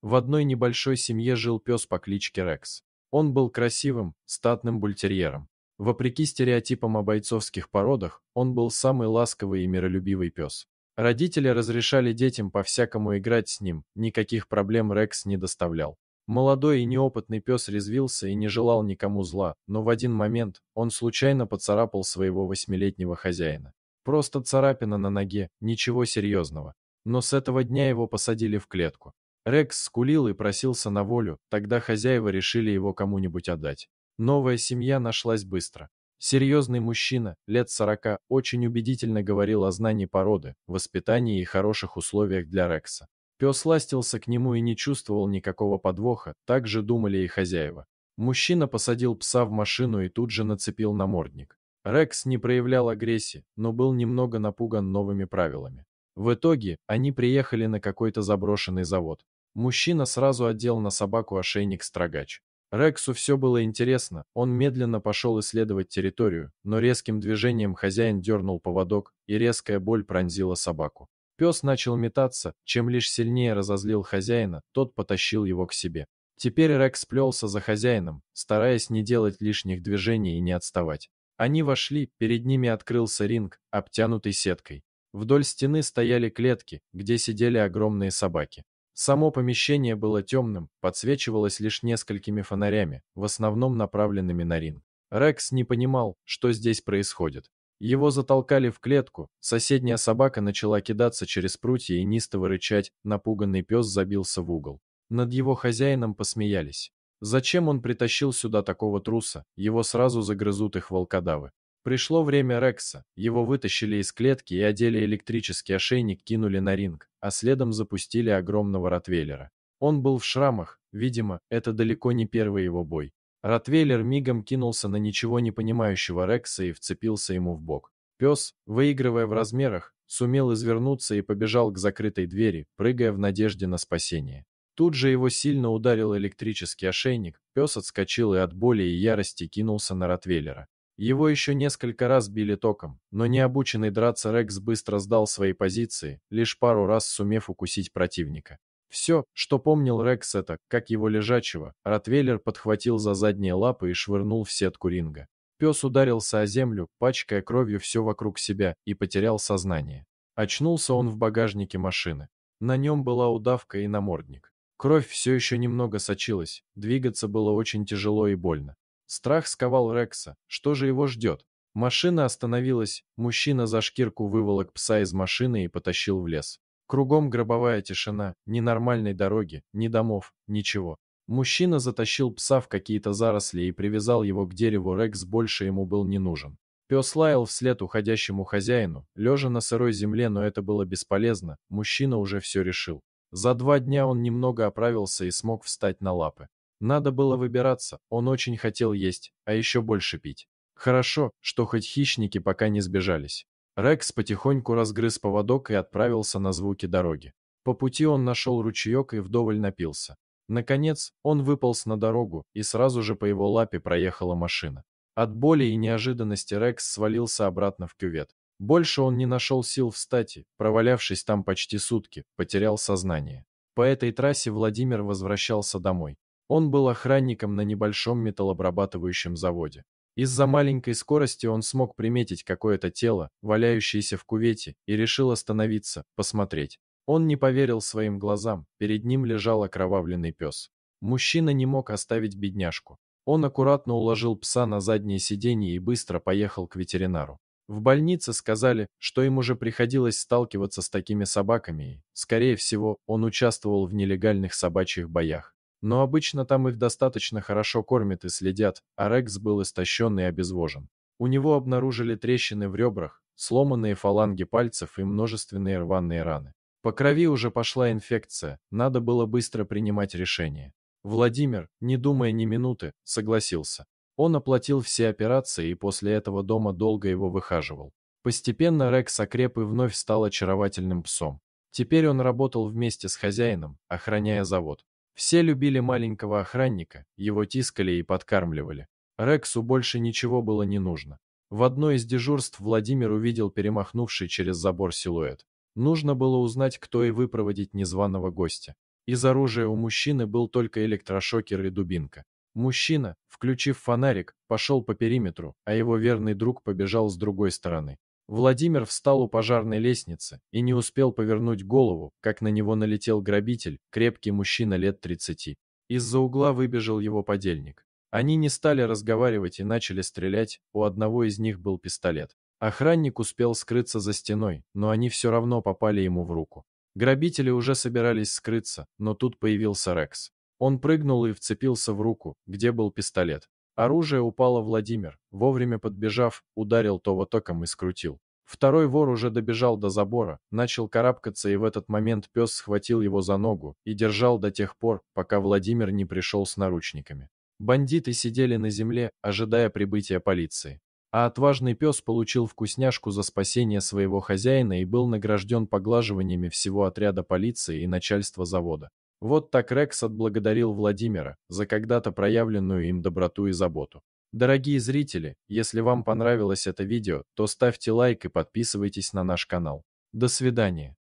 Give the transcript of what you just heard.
В одной небольшой семье жил пес по кличке Рекс. Он был красивым, статным бультерьером. Вопреки стереотипам о бойцовских породах, он был самый ласковый и миролюбивый пес. Родители разрешали детям по-всякому играть с ним, никаких проблем Рекс не доставлял. Молодой и неопытный пес резвился и не желал никому зла, но в один момент он случайно поцарапал своего восьмилетнего хозяина. Просто царапина на ноге, ничего серьезного. Но с этого дня его посадили в клетку. Рекс скулил и просился на волю, тогда хозяева решили его кому-нибудь отдать. Новая семья нашлась быстро. Серьезный мужчина, лет сорока, очень убедительно говорил о знании породы, воспитании и хороших условиях для Рекса. Пес ластился к нему и не чувствовал никакого подвоха, так же думали и хозяева. Мужчина посадил пса в машину и тут же нацепил намордник. Рекс не проявлял агрессии, но был немного напуган новыми правилами. В итоге они приехали на какой-то заброшенный завод. Мужчина сразу одел на собаку ошейник-строгач. Рексу все было интересно, он медленно пошел исследовать территорию, но резким движением хозяин дернул поводок, и резкая боль пронзила собаку. Пес начал метаться, чем лишь сильнее разозлил хозяина, тот потащил его к себе. Теперь Рекс плелся за хозяином, стараясь не делать лишних движений и не отставать. Они вошли, перед ними открылся ринг, обтянутый сеткой. Вдоль стены стояли клетки, где сидели огромные собаки. Само помещение было темным, подсвечивалось лишь несколькими фонарями, в основном направленными на ринг. Рекс не понимал, что здесь происходит. Его затолкали в клетку, соседняя собака начала кидаться через прутья и нистово рычать, напуганный пес забился в угол. Над его хозяином посмеялись. Зачем он притащил сюда такого труса? Его сразу загрызут их волкодавы. Пришло время Рекса. Его вытащили из клетки и одели электрический ошейник, кинули на ринг, а следом запустили огромного ротвейлера. Он был в шрамах, видимо, это далеко не первый его бой. Ротвейлер мигом кинулся на ничего не понимающего Рекса и вцепился ему в бок. Пес, выигрывая в размерах, сумел извернуться и побежал к закрытой двери, прыгая в надежде на спасение. Тут же его сильно ударил электрический ошейник, пес отскочил и от боли и ярости кинулся на Ротвейлера. Его еще несколько раз били током, но необученный драться Рекс быстро сдал свои позиции, лишь пару раз сумев укусить противника. Все, что помнил Рекс, это, как его лежачего, Ротвейлер подхватил за задние лапы и швырнул в сетку ринга. Пес ударился о землю, пачкая кровью все вокруг себя, и потерял сознание. Очнулся он в багажнике машины. На нем была удавка и намордник. Кровь все еще немного сочилась, двигаться было очень тяжело и больно. Страх сковал Рекса. Что же его ждет? Машина остановилась, мужчина за шкирку выволок пса из машины и потащил в лес. Кругом гробовая тишина, ни нормальной дороги, ни домов, ничего. Мужчина затащил пса в какие-то заросли и привязал его к дереву, Рекс больше ему был не нужен. Пес лаял вслед уходящему хозяину, лежа на сырой земле, но это было бесполезно, мужчина уже все решил. За два дня он немного оправился и смог встать на лапы. Надо было выбираться, он очень хотел есть, а еще больше пить. Хорошо, что хоть хищники пока не сбежались. Рекс потихоньку разгрыз поводок и отправился на звуки дороги. По пути он нашел ручеек и вдоволь напился. Наконец, он выполз на дорогу, и сразу же по его лапе проехала машина. От боли и неожиданности Рекс свалился обратно в кювет. Больше он не нашел сил встать и, провалявшись там почти сутки, потерял сознание. По этой трассе Владимир возвращался домой. Он был охранником на небольшом металлообрабатывающем заводе. Из-за маленькой скорости он смог приметить какое-то тело, валяющееся в кувете, и решил остановиться, посмотреть. Он не поверил своим глазам, перед ним лежал окровавленный пес. Мужчина не мог оставить бедняжку. Он аккуратно уложил пса на заднее сиденье и быстро поехал к ветеринару. В больнице сказали, что им уже приходилось сталкиваться с такими собаками, и, скорее всего, он участвовал в нелегальных собачьих боях. Но обычно там их достаточно хорошо кормят и следят, а Рекс был истощен и обезвожен. У него обнаружили трещины в ребрах, сломанные фаланги пальцев и множественные рваные раны. По крови уже пошла инфекция, надо было быстро принимать решение. Владимир, не думая ни минуты, согласился. Он оплатил все операции и после этого дома долго его выхаживал. Постепенно Рекс окреп и вновь стал очаровательным псом. Теперь он работал вместе с хозяином, охраняя завод. Все любили маленького охранника, его тискали и подкармливали. Рексу больше ничего было не нужно. В одной из дежурств Владимир увидел перемахнувший через забор силуэт. Нужно было узнать, кто и выпроводить незваного гостя. Из оружия у мужчины был только электрошокер и дубинка. Мужчина, включив фонарик, пошел по периметру, а его верный друг побежал с другой стороны. Владимир встал у пожарной лестницы и не успел повернуть голову, как на него налетел грабитель, крепкий мужчина лет 30. Из-за угла выбежал его подельник. Они не стали разговаривать и начали стрелять, у одного из них был пистолет. Охранник успел скрыться за стеной, но они все равно попали ему в руку. Грабители уже собирались скрыться, но тут появился Рекс. Он прыгнул и вцепился в руку, где был пистолет. Оружие упало Владимир, вовремя подбежав, ударил того током и скрутил. Второй вор уже добежал до забора, начал карабкаться, и в этот момент пес схватил его за ногу и держал до тех пор, пока Владимир не пришел с наручниками. Бандиты сидели на земле, ожидая прибытия полиции. А отважный пес получил вкусняшку за спасение своего хозяина и был награжден поглаживаниями всего отряда полиции и начальства завода. Вот так Рекс отблагодарил Владимира за когда-то проявленную им доброту и заботу. Дорогие зрители, если вам понравилось это видео, то ставьте лайк и подписывайтесь на наш канал. До свидания.